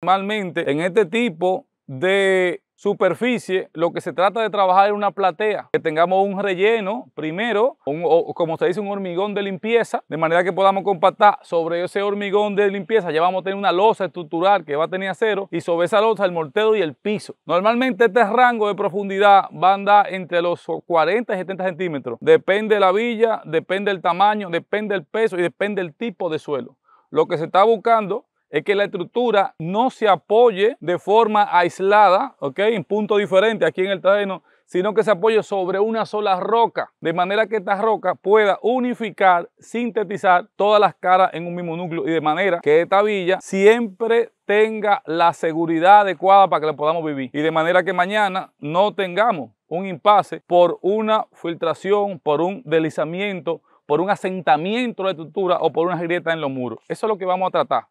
Normalmente en este tipo de superficie, lo que se trata de trabajar es una platea, que tengamos un relleno primero, o, como se dice, un hormigón de limpieza, de manera que podamos compactar sobre ese hormigón de limpieza, ya vamos a tener una losa estructural que va a tener acero y sobre esa losa el mortero y el piso. Normalmente este rango de profundidad va a andar entre los 40 y 70 centímetros, depende de la villa, depende del tamaño, depende del peso y depende del tipo de suelo. Lo que se está buscando es que la estructura no se apoye de forma aislada, ¿ok? En puntos diferentes aquí en el terreno, sino que se apoye sobre una sola roca, de manera que esta roca pueda unificar, sintetizar todas las caras en un mismo núcleo y de manera que esta villa siempre tenga la seguridad adecuada para que la podamos vivir y de manera que mañana no tengamos un impasse por una filtración, por un deslizamiento por un asentamiento de estructura o por una grieta en los muros. Eso es lo que vamos a tratar,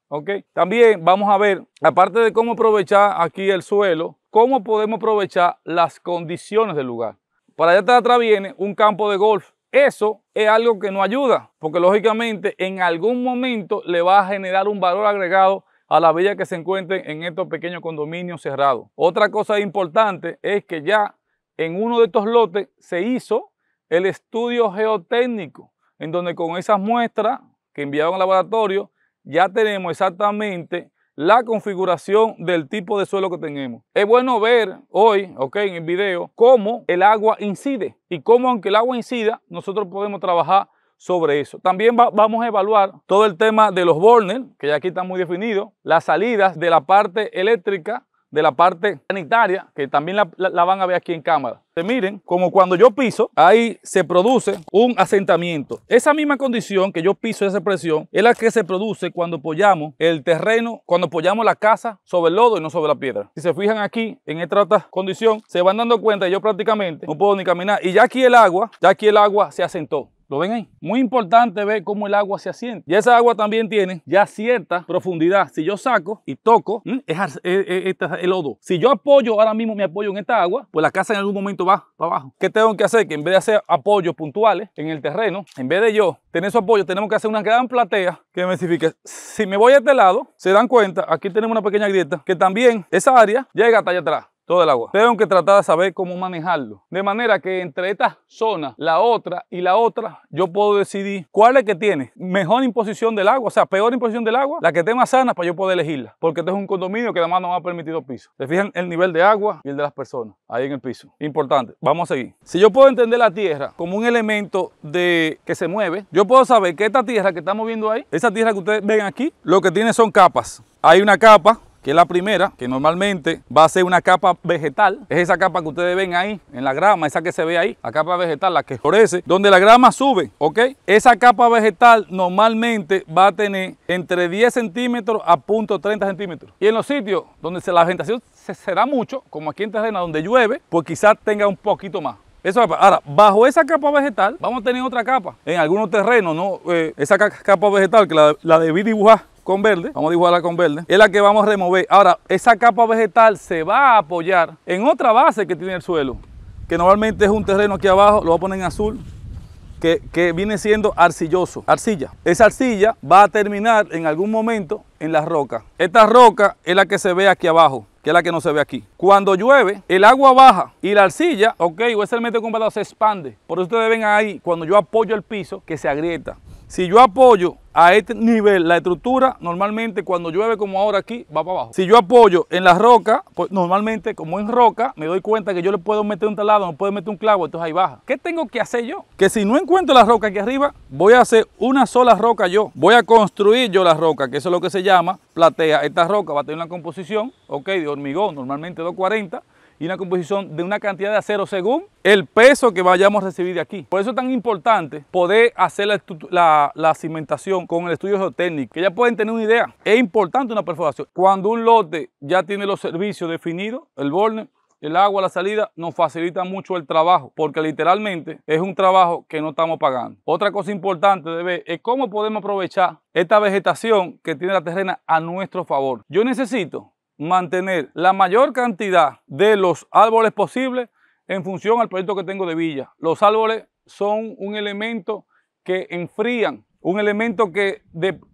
También vamos a ver, aparte de cómo aprovechar aquí el suelo, cómo podemos aprovechar las condiciones del lugar. Para allá atrás, atrás viene un campo de golf. Eso es algo que no ayuda, porque lógicamente en algún momento le va a generar un valor agregado a la villa que se encuentren en estos pequeños condominios cerrados. Otra cosa importante es que ya en uno de estos lotes se hizo el estudio geotécnico en donde con esas muestras que enviaron al laboratorio ya tenemos exactamente la configuración del tipo de suelo que tenemos. Es bueno ver hoy, ok, en el video, cómo el agua incide y cómo aunque el agua incida, nosotros podemos trabajar sobre eso. También vamos a evaluar todo el tema de los bornes, que ya aquí están muy definidos, las salidas de la parte eléctrica de la parte sanitaria, que también la, van a ver aquí en cámara. miren, como cuando yo piso, ahí se produce un asentamiento. Esa misma condición que yo piso, esa presión, es la que se produce cuando apoyamos el terreno, cuando apoyamos la casa sobre el lodo y no sobre la piedra. Si se fijan aquí, en esta otra condición, se van dando cuenta yo prácticamente no puedo ni caminar. Y ya aquí el agua, ya aquí el agua se asentó. ¿Lo ven ahí? Muy importante ver cómo el agua se asienta. Y esa agua también tiene ya cierta profundidad. Si yo saco y toco, mm, es, e- e- el lodo. Si yo apoyo ahora mismo mi apoyo en esta agua, pues la casa en algún momento va para abajo. ¿Qué tengo que hacer? Que en vez de hacer apoyos puntuales en el terreno, en vez de yo tener su apoyo, tenemos que hacer una gran platea que me densifique. Si me voy a este lado, se dan cuenta, aquí tenemos una pequeña grieta, que también esa área llega hasta allá atrás todo el agua. Tengo que tratar de saber cómo manejarlo. De manera que entre esta zona, la otra y la otra, yo puedo decidir cuál es que tiene mejor imposición del agua, o sea, peor imposición del agua, la que esté más sana para yo poder elegirla. Porque este es un condominio que además no me ha permitido piso. ¿Se fijan el nivel de agua y el de las personas ahí en el piso? Importante. Vamos a seguir. Si yo puedo entender la tierra como un elemento de que se mueve, yo puedo saber que esta tierra que estamos viendo ahí, esa tierra que ustedes ven aquí, lo que tiene son capas. Hay una capa que es la primera, que normalmente va a ser una capa vegetal. Es esa capa que ustedes ven ahí, en la grama, esa que se ve ahí, la capa vegetal, la que florece, donde la grama sube, ¿ok? Esa capa vegetal normalmente va a tener entre 10 centímetros a punto 30 centímetros. Y en los sitios donde la vegetación se será mucho, como aquí en Terrena, donde llueve, pues quizás tenga un poquito más. Ahora, bajo esa capa vegetal, vamos a tener otra capa. En algunos terrenos, ¿no? Eh, esa capa vegetal que la, la debí dibujar con verde, vamos a dibujarla con verde, es la que vamos a remover. Ahora, esa capa vegetal se va a apoyar en otra base que tiene el suelo, que normalmente es un terreno aquí abajo, lo voy a poner en azul, que, viene siendo arcilloso, arcilla. Esa arcilla va a terminar en algún momento en la roca Esta roca es la que se ve aquí abajo, que es la que no se ve aquí. Cuando llueve, el agua baja y la arcilla, ok, o ese elemento comparado, se expande. Por eso ustedes ven ahí, cuando yo apoyo el piso, que se agrieta. Si yo apoyo a este nivel la estructura, normalmente cuando llueve como ahora aquí, va para abajo. Si yo apoyo en la roca, pues normalmente como en roca, me doy cuenta que yo le puedo meter un talado, no puedo meter un clavo, entonces ahí baja. ¿Qué tengo que hacer yo? Que si no encuentro la roca aquí arriba, voy a hacer una sola roca yo. Voy a construir yo la roca, que eso es lo que se llama platea. Esta roca va a tener una composición, ok, de hormigón, normalmente 240 y una composición de una cantidad de acero según el peso que vayamos a recibir de aquí. Por eso es tan importante poder hacer la, cimentación con el estudio geotécnico, que ya pueden tener una idea. Es importante una perforación. Cuando un lote ya tiene los servicios definidos, el borne, el agua, la salida, nos facilita mucho el trabajo, porque literalmente es un trabajo que no estamos pagando. Otra cosa importante de ver es cómo podemos aprovechar esta vegetación que tiene la terrena a nuestro favor. Yo necesito mantener la mayor cantidad de los árboles posibles en función al proyecto que tengo de villa. Los árboles son un elemento que enfrían, un elemento que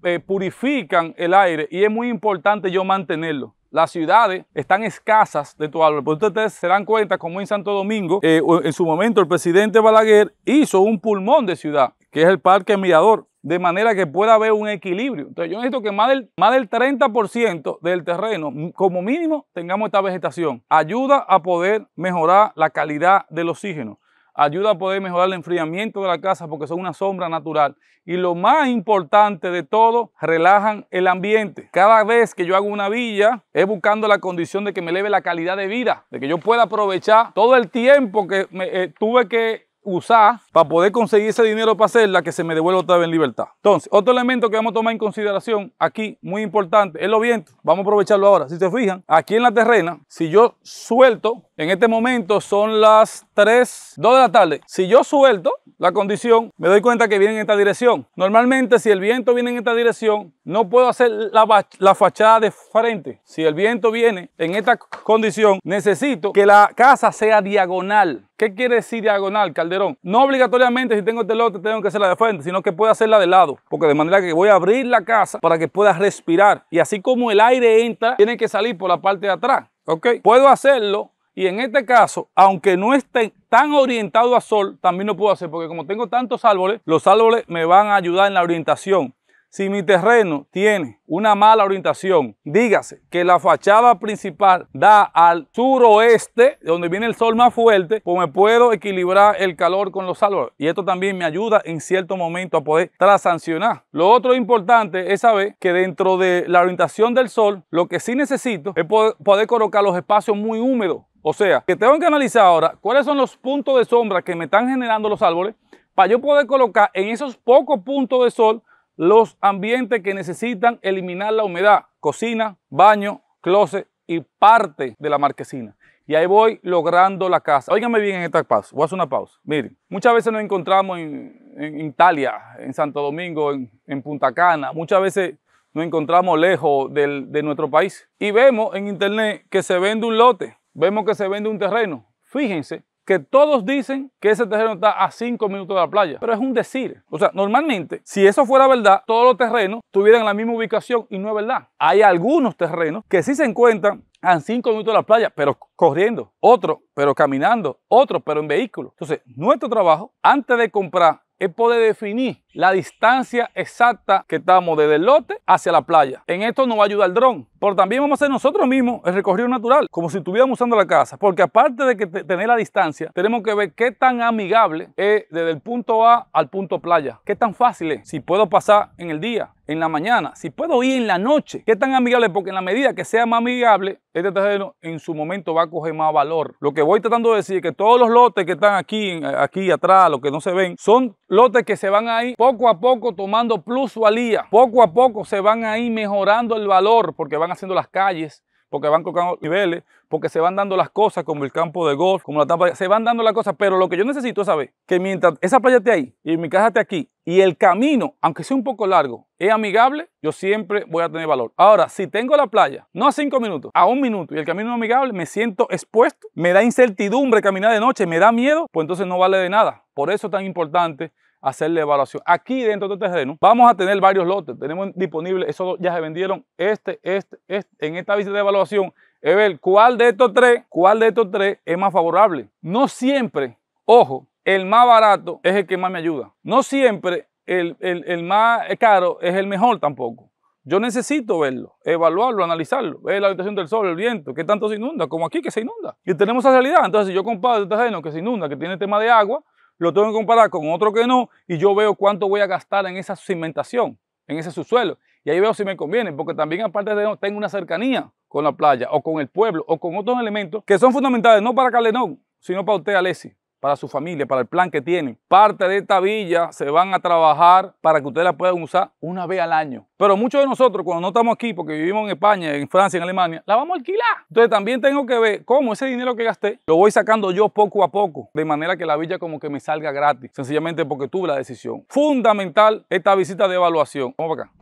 eh, purifican el aire y es muy importante yo mantenerlo. Las ciudades están escasas de tu árbol. Por ustedes se dan cuenta, como en Santo Domingo, eh, en su momento el presidente Balaguer hizo un pulmón de ciudad, que es el Parque Mirador de manera que pueda haber un equilibrio. Entonces yo necesito que más del, más del 30% del terreno, como mínimo, tengamos esta vegetación. Ayuda a poder mejorar la calidad del oxígeno, ayuda a poder mejorar el enfriamiento de la casa porque son una sombra natural. Y lo más importante de todo, relajan el ambiente. Cada vez que yo hago una villa, es buscando la condición de que me eleve la calidad de vida, de que yo pueda aprovechar todo el tiempo que me, eh, tuve que usar para poder conseguir ese dinero para hacerla que se me devuelva otra vez en libertad. Entonces, otro elemento que vamos a tomar en consideración aquí, muy importante, es lo viento Vamos a aprovecharlo ahora. Si se fijan, aquí en la terrena, si yo suelto en este momento son las 3, 2 de la tarde. Si yo suelto la condición, me doy cuenta que viene en esta dirección. Normalmente si el viento viene en esta dirección, no puedo hacer la, la fachada de frente. Si el viento viene en esta condición, necesito que la casa sea diagonal. ¿Qué quiere decir diagonal, Calderón? No obligatoriamente si tengo este lote tengo que hacerla de frente, sino que puedo hacerla de lado. Porque de manera que voy a abrir la casa para que pueda respirar. Y así como el aire entra, tiene que salir por la parte de atrás. ¿Ok? Puedo hacerlo y en este caso, aunque no esté tan orientado al sol, también lo puedo hacer porque como tengo tantos árboles, los árboles me van a ayudar en la orientación. Si mi terreno tiene una mala orientación, dígase que la fachada principal da al suroeste, donde viene el sol más fuerte, pues me puedo equilibrar el calor con los árboles. Y esto también me ayuda en cierto momento a poder transancionar. Lo otro importante es saber que dentro de la orientación del sol, lo que sí necesito es poder colocar los espacios muy húmedos o sea, que tengo que analizar ahora cuáles son los puntos de sombra que me están generando los árboles para yo poder colocar en esos pocos puntos de sol los ambientes que necesitan eliminar la humedad. Cocina, baño, closet y parte de la marquesina. Y ahí voy logrando la casa. Óigame bien en esta pausa. Voy a hacer una pausa. Miren, muchas veces nos encontramos en, Italia, en Santo Domingo, en, en, Punta Cana. Muchas veces nos encontramos lejos de nuestro país. Y vemos en internet que se vende un lote vemos que se vende un terreno. Fíjense que todos dicen que ese terreno está a 5 minutos de la playa, pero es un decir. O sea, normalmente, si eso fuera verdad, todos los terrenos tuvieran la misma ubicación y no es verdad. Hay algunos terrenos que sí se encuentran a 5 minutos de la playa, pero corriendo, otros, pero caminando, otros, pero en vehículo. Entonces, nuestro trabajo, antes de comprar, es poder definir la distancia exacta que estamos desde el lote hacia la playa. En esto nos va a ayudar el dron pero también vamos a hacer nosotros mismos el recorrido natural, como si estuviéramos usando la casa, porque aparte de que tener la distancia, tenemos que ver qué tan amigable es desde el punto A al punto playa, qué tan fácil es, si puedo pasar en el día, en la mañana, si puedo ir en la noche, qué tan amigable, porque en la medida que sea más amigable, este terreno en su momento va a coger más valor. Lo que voy tratando de decir es que todos los lotes que están aquí, aquí atrás, los que no se ven, son lotes que se van a ir poco a poco tomando plusvalía, poco a poco se van a ir mejorando el valor, porque van a haciendo las calles, porque van colocando niveles, porque se van dando las cosas como el campo de golf, como la tapa, se van dando las cosas, pero lo que yo necesito es saber que mientras esa playa esté ahí y mi casa esté aquí y el camino, aunque sea un poco largo, es amigable, yo siempre voy a tener valor. Ahora, si tengo la playa, no a cinco minutos, a un minuto y el camino es amigable, me siento expuesto, me da incertidumbre caminar de noche, me da miedo, pues entonces no vale de nada. Por eso es tan importante hacer la evaluación. Aquí dentro de este terreno vamos a tener varios lotes. Tenemos disponibles, esos ya se vendieron. Este, este, este. En esta visita de evaluación es ver cuál de estos tres, cuál de estos tres es más favorable. No siempre, ojo, el más barato es el que más me ayuda. No siempre el, más caro es el mejor tampoco. Yo necesito verlo, evaluarlo, analizarlo, ver la habitación del sol, el viento, que tanto se inunda, como aquí que se inunda. Y tenemos esa realidad. Entonces, si yo comparo este terreno que se inunda, que tiene tema de agua, lo tengo que comparar con otro que no y yo veo cuánto voy a gastar en esa cimentación, en ese subsuelo. Y ahí veo si me conviene, porque también aparte de tengo una cercanía con la playa o con el pueblo o con otros elementos que son fundamentales no para Calenón, sino para usted, Alessi para su familia, para el plan que tiene. Parte de esta villa se van a trabajar para que ustedes la puedan usar una vez al año. Pero muchos de nosotros, cuando no estamos aquí, porque vivimos en España, en Francia, en Alemania, la vamos a alquilar. Entonces también tengo que ver cómo ese dinero que gasté lo voy sacando yo poco a poco, de manera que la villa como que me salga gratis, sencillamente porque tuve la decisión. Fundamental esta visita de evaluación. Vamos para acá.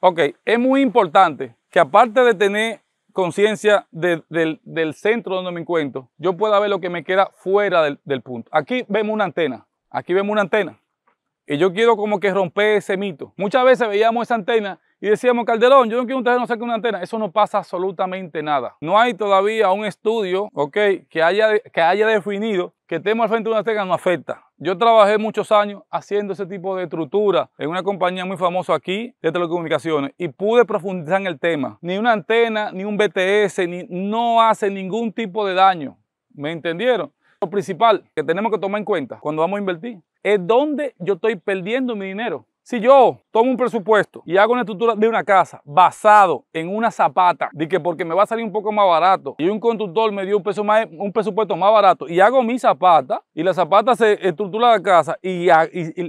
Ok, es muy importante que aparte de tener conciencia del, centro donde me encuentro, yo pueda ver lo que me queda fuera del, punto. Aquí vemos una antena, aquí vemos una antena. Y yo quiero como que romper ese mito. Muchas veces veíamos esa antena y decíamos, Calderón, yo no quiero un terreno cerca de una antena. Eso no pasa absolutamente nada. No hay todavía un estudio, que haya, que haya definido que estemos al frente de una antena no afecta. Yo trabajé muchos años haciendo ese tipo de estructura en una compañía muy famosa aquí de telecomunicaciones y pude profundizar en el tema. Ni una antena, ni un BTS, ni, no hace ningún tipo de daño. ¿Me entendieron? Lo principal que tenemos que tomar en cuenta cuando vamos a invertir es dónde yo estoy perdiendo mi dinero. Si yo tomo un presupuesto y hago una estructura de una casa basado en una zapata, de que porque me va a salir un poco más barato y un constructor me dio un, presupuesto más barato y hago mi zapata y la zapata se estructura la casa y,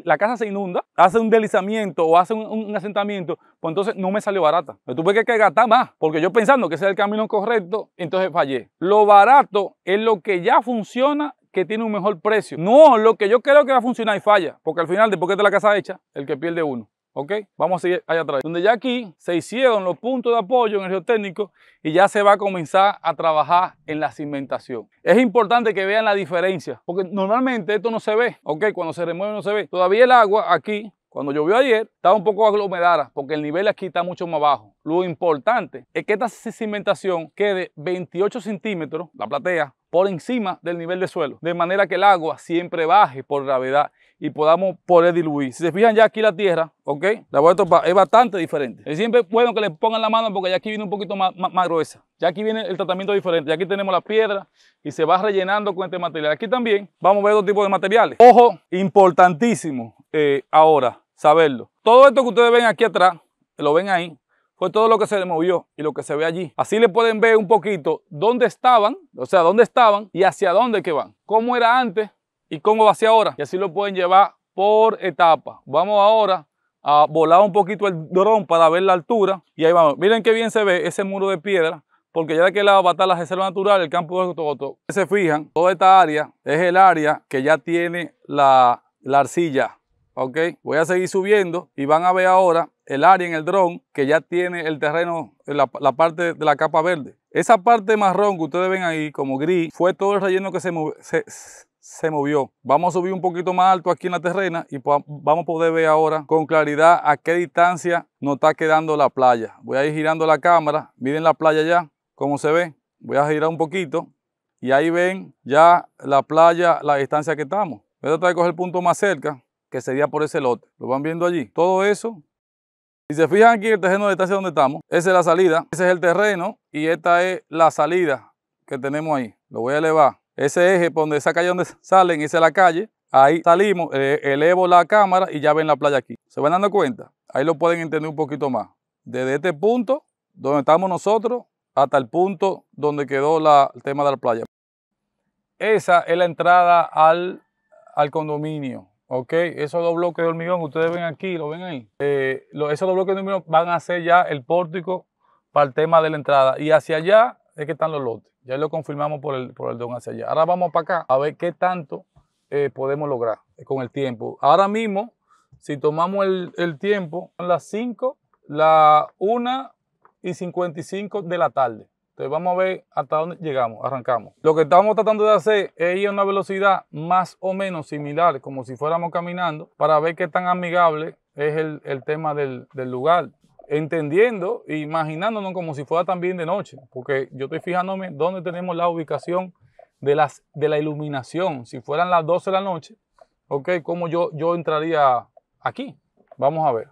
la casa se inunda, hace un deslizamiento o hace un, asentamiento, pues entonces no me salió barata. Me tuve que gastar más porque yo pensando que ese es el camino correcto, entonces fallé. Lo barato es lo que ya funciona que tiene un mejor precio. No, lo que yo creo que va a funcionar y falla, porque al final, después que te la casa hecha, el que pierde uno. ¿Ok? Vamos a seguir allá atrás. Donde ya aquí se hicieron los puntos de apoyo en el geotécnico y ya se va a comenzar a trabajar en la cimentación. Es importante que vean la diferencia, porque normalmente esto no se ve, ¿ok? Cuando se remueve no se ve. Todavía el agua aquí, cuando llovió ayer, estaba un poco aglomerada, porque el nivel aquí está mucho más bajo. Lo importante es que esta cimentación quede 28 centímetros, la platea, por encima del nivel de suelo, de manera que el agua siempre baje por gravedad y podamos poder diluir. Si se fijan ya aquí la tierra, ok, la vuelta es bastante diferente. Es siempre bueno que le pongan la mano porque ya aquí viene un poquito más, gruesa. Ya aquí viene el tratamiento diferente, ya aquí tenemos la piedra y se va rellenando con este material. Aquí también vamos a ver dos tipos de materiales. Ojo, importantísimo eh, ahora saberlo. Todo esto que ustedes ven aquí atrás, lo ven ahí, todo lo que se movió y lo que se ve allí. Así le pueden ver un poquito dónde estaban, o sea, dónde estaban y hacia dónde que van. Cómo era antes y cómo va hacia ahora. Y así lo pueden llevar por etapa. Vamos ahora a volar un poquito el dron para ver la altura. Y ahí vamos. Miren qué bien se ve ese muro de piedra. Porque ya de aquel lado va a estar la reserva natural, el campo de si Se fijan, toda esta área es el área que ya tiene la arcilla voy a seguir subiendo y van a ver ahora el área en el dron que ya tiene el terreno la, parte de la capa verde esa parte marrón que ustedes ven ahí como gris fue todo el relleno que se, movió, se, movió vamos a subir un poquito más alto aquí en la terrena y vamos a poder ver ahora con claridad a qué distancia nos está quedando la playa voy a ir girando la cámara miren la playa ya como se ve voy a girar un poquito y ahí ven ya la playa la distancia que estamos voy a tratar de coger el punto más cerca que sería por ese lote. Lo van viendo allí. Todo eso. Si se fijan aquí el terreno de donde estamos, esa es la salida, ese es el terreno y esta es la salida que tenemos ahí. Lo voy a elevar. Ese eje por donde esa calle donde salen, esa es la calle. Ahí salimos, eh, elevo la cámara y ya ven la playa aquí. ¿Se van dando cuenta? Ahí lo pueden entender un poquito más. Desde este punto donde estamos nosotros hasta el punto donde quedó el tema de la playa. Esa es la entrada al, al condominio. Ok, esos dos bloques de hormigón, ustedes ven aquí, lo ven ahí. Eh, esos dos bloques de hormigón van a ser ya el pórtico para el tema de la entrada. Y hacia allá es que están los lotes. Ya lo confirmamos por el, el don hacia allá. Ahora vamos para acá a ver qué tanto eh, podemos lograr con el tiempo. Ahora mismo, si tomamos el, el tiempo, son las 5, la 1 y 55 de la tarde. Entonces vamos a ver hasta dónde llegamos, arrancamos. Lo que estamos tratando de hacer es ir a una velocidad más o menos similar, como si fuéramos caminando, para ver qué tan amigable es el, tema del, lugar entendiendo e imaginándonos como si fuera también de noche, porque yo estoy fijándome dónde tenemos la ubicación de, las, de la iluminación. Si fueran las 12 de la noche, ok, cómo yo, yo entraría aquí. Vamos a ver.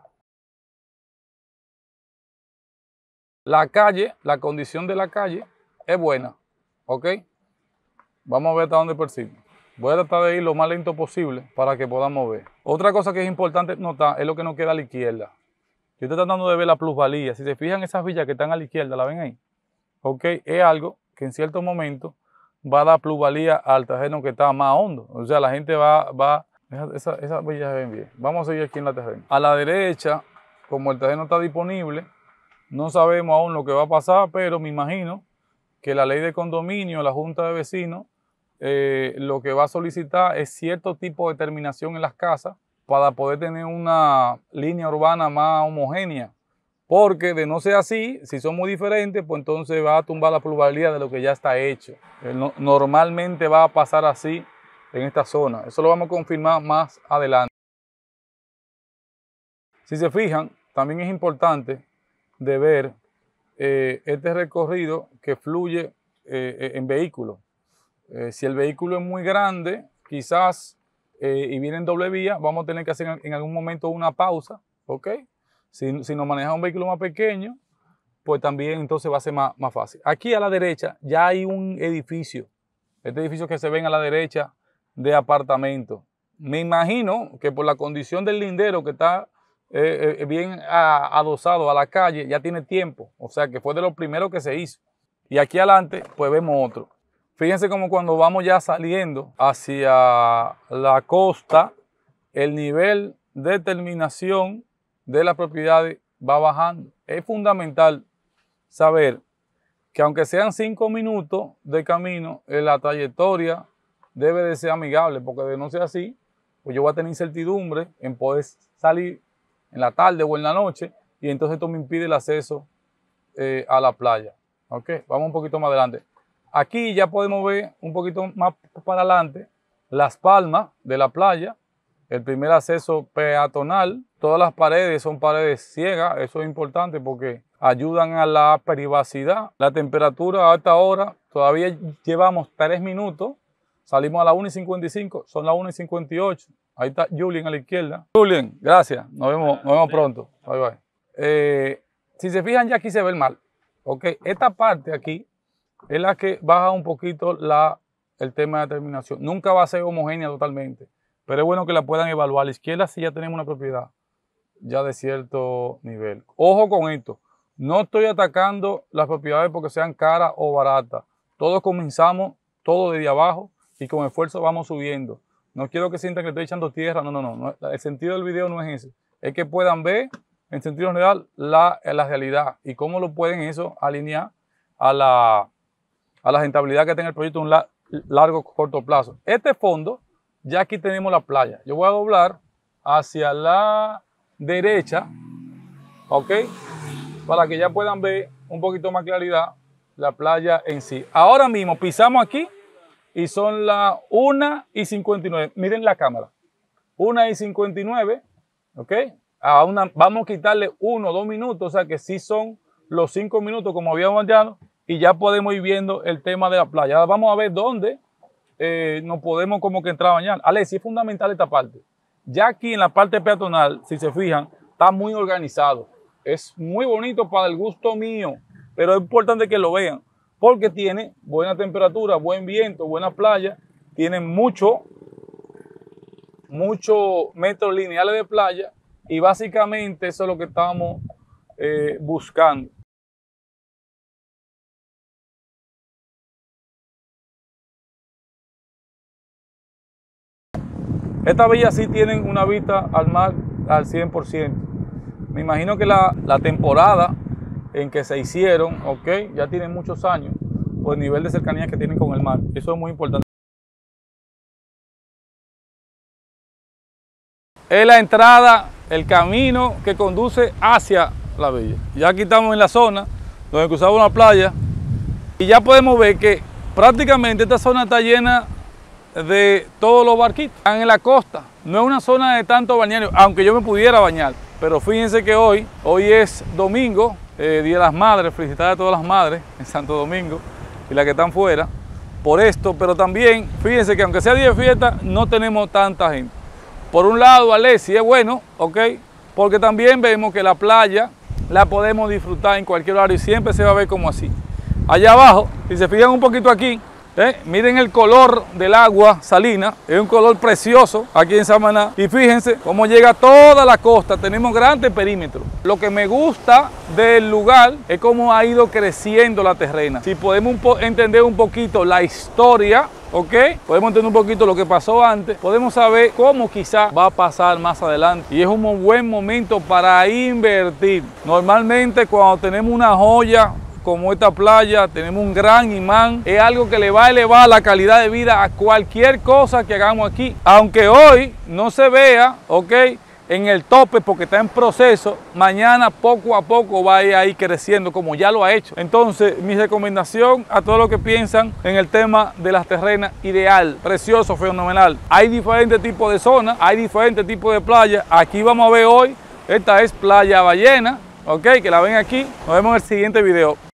La calle, la condición de la calle es buena, ¿ok? Vamos a ver hasta dónde persigo. Voy a tratar de ir lo más lento posible para que podamos ver. Otra cosa que es importante notar es lo que nos queda a la izquierda. Yo estoy tratando de ver la plusvalía. Si se fijan esas villas que están a la izquierda, ¿la ven ahí? Ok, es algo que en cierto momento va a dar plusvalía al terreno que está más hondo. O sea, la gente va, va esas villas se ven bien. Vamos a seguir aquí en la terreno. A la derecha, como el terreno está disponible, no sabemos aún lo que va a pasar, pero me imagino que la ley de condominio, la Junta de Vecinos, eh, lo que va a solicitar es cierto tipo de terminación en las casas para poder tener una línea urbana más homogénea. Porque de no ser así, si son muy diferentes, pues entonces va a tumbar la pluralidad de lo que ya está hecho. Eh, normalmente va a pasar así en esta zona. Eso lo vamos a confirmar más adelante. Si se fijan, también es importante de ver eh, este recorrido que fluye eh, eh, en vehículo. si el vehículo es muy grande, quizás y viene en doble vía, vamos a tener que hacer en algún momento una pausa, ¿ok? Si, nos maneja un vehículo más pequeño, pues también entonces va a ser más, fácil. Aquí a la derecha ya hay un edificio, este edificio que se ven a la derecha de apartamento. Me imagino que por la condición del lindero que está eh, eh, bien adosado a la calle, ya tiene tiempo. O sea que fue de lo primero que se hizo. Y aquí adelante, pues vemos otro. Fíjense como cuando vamos ya saliendo hacia la costa, el nivel de terminación de las propiedades va bajando. Es fundamental saber que aunque sean cinco minutos de camino, eh, la trayectoria debe de ser amigable, porque de no ser así, pues yo voy a tener incertidumbre en poder salir en la tarde o en la noche, y entonces esto me impide el acceso eh, a la playa. ¿Ok? Vamos un poquito más adelante. Aquí ya podemos ver un poquito más para adelante las palmas de la playa, el primer acceso peatonal. Todas las paredes son paredes ciegas, eso es importante porque ayudan a la privacidad. La temperatura a esta hora, todavía llevamos tres minutos, salimos a las 1 y 55, son las 1 y 58. Ahí está Julien a la izquierda. Julien, gracias. Nos vemos, nos vemos pronto. Bye bye. Eh, si se fijan, ya aquí se ve el mal. esta parte aquí es la que baja un poquito la, el tema de terminación. Nunca va a ser homogénea totalmente, pero es bueno que la puedan evaluar. A la izquierda si ya tenemos una propiedad ya de cierto nivel. Ojo con esto. No estoy atacando las propiedades porque sean caras o baratas. Todos comenzamos, todo desde abajo y con esfuerzo vamos subiendo. No quiero que sientan que estoy echando tierra. No, no, no, El sentido del video no es ese. Es que puedan ver en sentido general la, la realidad y cómo lo pueden eso alinear a la, a la rentabilidad que tenga el proyecto en un largo corto plazo. Este fondo, ya aquí tenemos la playa. Yo voy a doblar hacia la derecha, ¿ok? Para que ya puedan ver un poquito más claridad la playa en sí. Ahora mismo pisamos aquí y son las 1 y 59. Miren la cámara. 1 y 59, ¿ok? una, vamos a quitarle 1 2 minutos, o sea que sí son los 5 minutos como habíamos ya, y ya podemos ir viendo el tema de la playa. vamos a ver dónde eh, nos podemos como que entrar a bañar. Ale, es fundamental esta parte. Ya aquí en la parte peatonal, si se fijan, está muy organizado. Es muy bonito para el gusto mío, pero es importante que lo vean porque tiene buena temperatura, buen viento, buena playa, tiene mucho, muchos metros lineales de playa y básicamente eso es lo que estamos eh, buscando. Esta villas sí tienen una vista al mar al 100%. Me imagino que la, la temporada en que se hicieron, ¿ok? Ya tienen muchos años por pues el nivel de cercanía que tienen con el mar. Eso es muy importante. Es la entrada, el camino que conduce hacia la villa. Ya aquí estamos en la zona donde cruzaba una playa y ya podemos ver que prácticamente esta zona está llena de todos los barquitos. Están en la costa. No es una zona de tanto bañario, aunque yo me pudiera bañar. Pero fíjense que hoy, hoy es domingo, eh, día de las Madres, felicitar a todas las madres en Santo Domingo y las que están fuera por esto, pero también fíjense que aunque sea día de fiesta, no tenemos tanta gente. Por un lado, Alessi es bueno, ¿ok? Porque también vemos que la playa la podemos disfrutar en cualquier horario y siempre se va a ver como así. Allá abajo, si se fijan un poquito aquí, eh, miren el color del agua salina, es un color precioso aquí en Samaná. Y fíjense cómo llega toda la costa, tenemos grandes perímetros. Lo que me gusta del lugar es cómo ha ido creciendo la terrena. Si podemos entender un poquito la historia ¿ok? Podemos entender un poquito lo que pasó antes, podemos saber cómo quizá va a pasar más adelante. Y es un buen momento para invertir. Normalmente cuando tenemos una joya como esta playa, tenemos un gran imán, es algo que le va a elevar la calidad de vida a cualquier cosa que hagamos aquí. Aunque hoy no se vea, ok, en el tope porque está en proceso, mañana poco a poco va a ir creciendo como ya lo ha hecho. Entonces, mi recomendación a todos los que piensan en el tema de las terrenas, ideal, precioso, fenomenal. Hay diferentes tipos de zonas, hay diferentes tipos de playas. Aquí vamos a ver hoy, esta es Playa Ballena, ok, que la ven aquí. Nos vemos en el siguiente video.